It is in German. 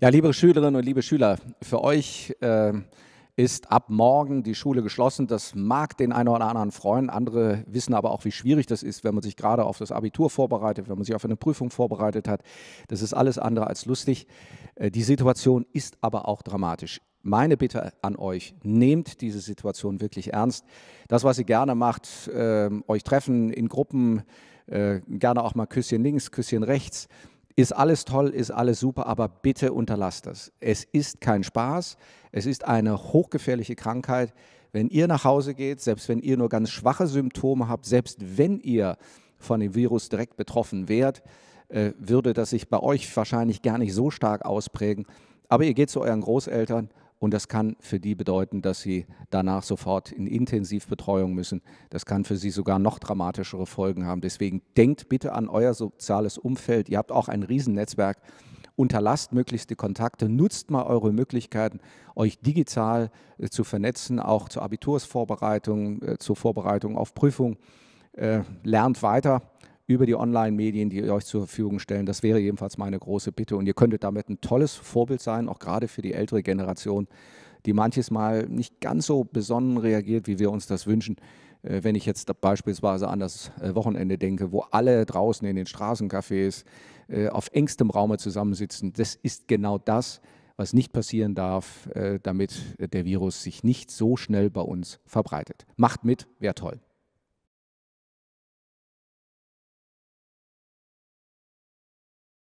Ja, liebe Schülerinnen und liebe Schüler, für euch äh, ist ab morgen die Schule geschlossen. Das mag den einen oder anderen freuen. Andere wissen aber auch, wie schwierig das ist, wenn man sich gerade auf das Abitur vorbereitet, wenn man sich auf eine Prüfung vorbereitet hat. Das ist alles andere als lustig. Äh, die Situation ist aber auch dramatisch. Meine Bitte an euch, nehmt diese Situation wirklich ernst. Das, was ihr gerne macht, äh, euch treffen in Gruppen, äh, gerne auch mal Küsschen links, Küsschen rechts, ist alles toll, ist alles super, aber bitte unterlasst das. Es ist kein Spaß, es ist eine hochgefährliche Krankheit. Wenn ihr nach Hause geht, selbst wenn ihr nur ganz schwache Symptome habt, selbst wenn ihr von dem Virus direkt betroffen wärt, äh, würde das sich bei euch wahrscheinlich gar nicht so stark ausprägen. Aber ihr geht zu euren Großeltern und das kann für die bedeuten, dass sie danach sofort in Intensivbetreuung müssen. Das kann für sie sogar noch dramatischere Folgen haben. Deswegen denkt bitte an euer soziales Umfeld. Ihr habt auch ein Riesennetzwerk. Unterlasst möglichst die Kontakte, nutzt mal eure Möglichkeiten, euch digital äh, zu vernetzen, auch zur Abitursvorbereitung, äh, zur Vorbereitung auf Prüfung. Äh, lernt weiter über die Online-Medien, die ihr euch zur Verfügung stellen. Das wäre jedenfalls meine große Bitte. Und ihr könntet damit ein tolles Vorbild sein, auch gerade für die ältere Generation, die manches Mal nicht ganz so besonnen reagiert, wie wir uns das wünschen. Äh, wenn ich jetzt beispielsweise an das äh, Wochenende denke, wo alle draußen in den Straßencafés äh, auf engstem Raume zusammensitzen, das ist genau das, was nicht passieren darf, damit der Virus sich nicht so schnell bei uns verbreitet. Macht mit, wäre toll.